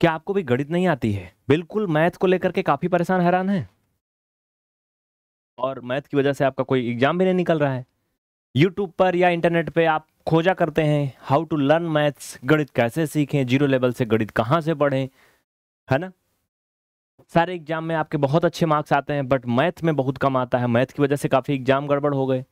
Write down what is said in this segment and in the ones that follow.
क्या आपको भी गणित नहीं आती है बिल्कुल मैथ को लेकर के काफ़ी परेशान हैरान है और मैथ की वजह से आपका कोई एग्जाम भी नहीं निकल रहा है यूट्यूब पर या इंटरनेट पे आप खोजा करते हैं हाउ टू लर्न मैथ्स गणित कैसे सीखें जीरो लेवल से गणित कहाँ से पढ़ें है ना सारे एग्जाम में आपके बहुत अच्छे मार्क्स आते हैं बट मैथ में बहुत कम आता है मैथ की वजह से काफ़ी एग्जाम गड़बड़ हो गए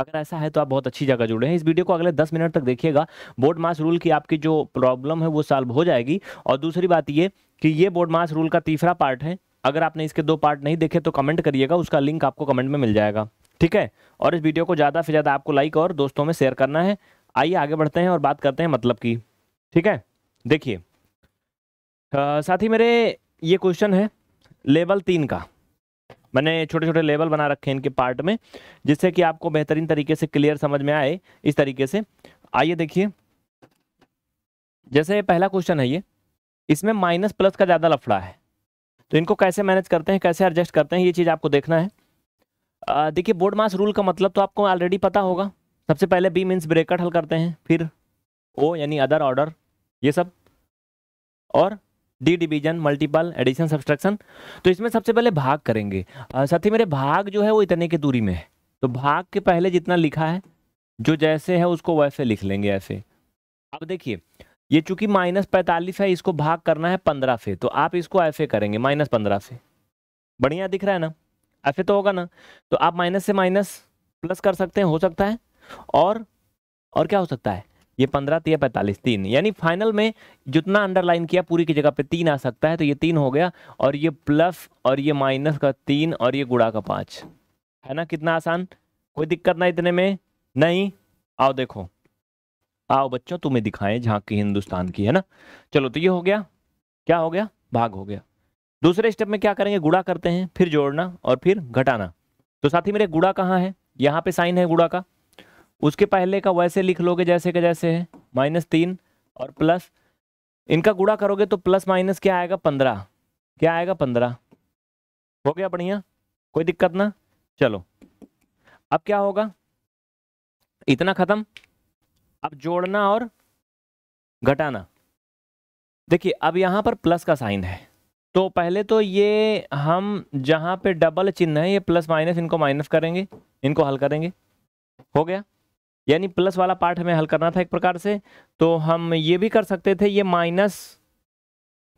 अगर ऐसा है तो आप बहुत अच्छी जगह जुड़े हैं इस वीडियो को अगले दस मिनट तक देखिएगा बोर्ड मास रूल की आपकी जो प्रॉब्लम है वो सॉल्व हो जाएगी और दूसरी बात ये कि ये बोर्ड मास रूल का तीसरा पार्ट है अगर आपने इसके दो पार्ट नहीं देखे तो कमेंट करिएगा उसका लिंक आपको कमेंट में मिल जाएगा ठीक है और इस वीडियो को ज़्यादा से ज़्यादा आपको लाइक और दोस्तों में शेयर करना है आइए आगे बढ़ते हैं और बात करते हैं मतलब की ठीक है देखिए साथ ही मेरे ये क्वेश्चन है लेवल तीन का मैंने छोटे छोटे लेवल बना रखे हैं इनके पार्ट में जिससे कि आपको बेहतरीन तरीके से क्लियर समझ में आए इस तरीके से आइए देखिए जैसे पहला क्वेश्चन है ये इसमें माइनस प्लस का ज़्यादा लफड़ा है तो इनको कैसे मैनेज करते हैं कैसे एडजस्ट करते हैं ये चीज़ आपको देखना है देखिए बोर्ड मास रूल का मतलब तो आपको ऑलरेडी पता होगा सबसे पहले बी मीन्स ब्रेकट हल करते हैं फिर ओ यानी अदर ऑर्डर ये सब और D division multiple addition subtraction तो इसमें सबसे पहले भाग करेंगे साथ ही मेरे भाग जो है वो इतने की दूरी में है तो भाग के पहले जितना लिखा है जो जैसे है उसको वैसे लिख लेंगे ऐसे अब देखिए ये चूंकि माइनस पैंतालीस है इसको भाग करना है पंद्रह से तो आप इसको ऐसे करेंगे माइनस पंद्रह से बढ़िया दिख रहा है ना ऐसे तो होगा ना तो आप माइनस से माइनस प्लस कर सकते हैं हो सकता है और और क्या हो सकता है ये पंद्रह तीन पैंतालीस तीन यानी फाइनल में जितना अंडरलाइन किया पूरी की जगह पे तीन आ सकता है तो ये तीन हो गया और ये प्लस और ये माइनस का तीन और ये गुड़ा का पाँच है ना कितना आसान कोई दिक्कत ना इतने में नहीं आओ देखो आओ बच्चों तुम्हें दिखाएं झांक की हिंदुस्तान की है ना चलो तो ये हो गया क्या हो गया भाग हो गया दूसरे स्टेप में क्या करेंगे गुड़ा करते हैं फिर जोड़ना और फिर घटाना तो साथ ही मेरे गुड़ा कहाँ है यहाँ पे साइन है गुड़ा का उसके पहले का वैसे लिख लोगे जैसे का जैसे है माइनस तीन और प्लस इनका गुड़ा करोगे तो प्लस माइनस क्या आएगा पंद्रह क्या आएगा पंद्रह हो गया बढ़िया कोई दिक्कत ना चलो अब क्या होगा इतना ख़त्म अब जोड़ना और घटाना देखिए अब यहाँ पर प्लस का साइन है तो पहले तो ये हम जहाँ पे डबल चिन्ह है ये प्लस माइनस इनको माइनस करेंगे इनको हल करेंगे हो गया यानी प्लस वाला पार्ट हमें हल करना था एक प्रकार से तो हम ये भी कर सकते थे ये माइनस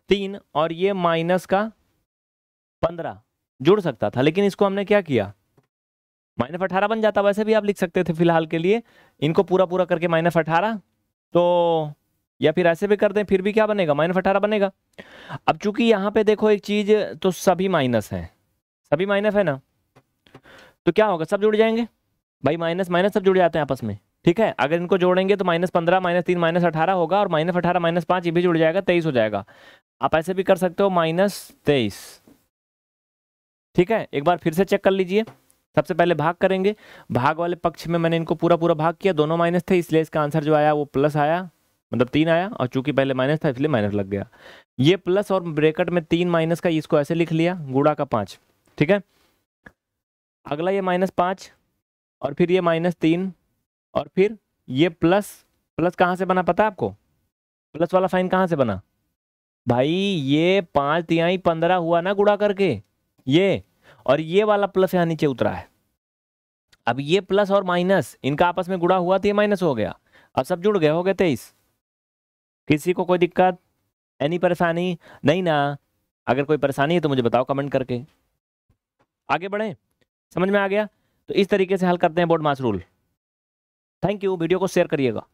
तीन और ये माइनस का पंद्रह जुड़ सकता था लेकिन इसको हमने क्या किया माइनस अठारह बन जाता वैसे भी आप लिख सकते थे फिलहाल के लिए इनको पूरा पूरा करके माइनस अठारह तो या फिर ऐसे भी कर दें फिर भी क्या बनेगा माइनस अठारह बनेगा अब चूंकि यहाँ पे देखो एक चीज़ तो सभी माइनस हैं सभी माइनस है ना तो क्या होगा सब जुड़ जाएंगे भाई माइनस माइनस सब जुड़ जाते हैं आपस में ठीक है अगर इनको जोड़ेंगे तो माइनस पंद्रह माइनस तीन माइनस अठारह होगा और माइनस अठारह माइनस पाँच ये भी जुड़ जाएगा तेईस हो जाएगा आप ऐसे भी कर सकते हो माइनस तेईस ठीक है एक बार फिर से चेक कर लीजिए सबसे पहले भाग करेंगे भाग वाले पक्ष में मैंने इनको पूरा पूरा भाग किया दोनों माइनस थे इसलिए इसका आंसर जो आया वो प्लस आया मतलब तीन आया और चूंकि पहले माइनस था इसलिए माइनस लग गया ये प्लस और ब्रेकेट में तीन माइनस का इसको ऐसे लिख लिया गुड़ा का पाँच ठीक है अगला ये माइनस पाँच और फिर ये माइनस तीन और फिर ये प्लस प्लस कहाँ से बना पता है आपको प्लस वाला साइन कहाँ से बना भाई ये पाँच तिहाई पंद्रह हुआ ना गुड़ा करके ये और ये वाला प्लस यहाँ नीचे उतरा है अब ये प्लस और माइनस इनका आपस में गुड़ा हुआ तो ये माइनस हो गया अब सब जुड़ गए हो गए तेईस किसी को कोई दिक्कत एनी परेशानी नहीं ना अगर कोई परेशानी है तो मुझे बताओ कमेंट करके आगे बढ़े समझ में आ गया तो इस तरीके से हल करते हैं BODMAS rule thank you video को शेयर करिएगा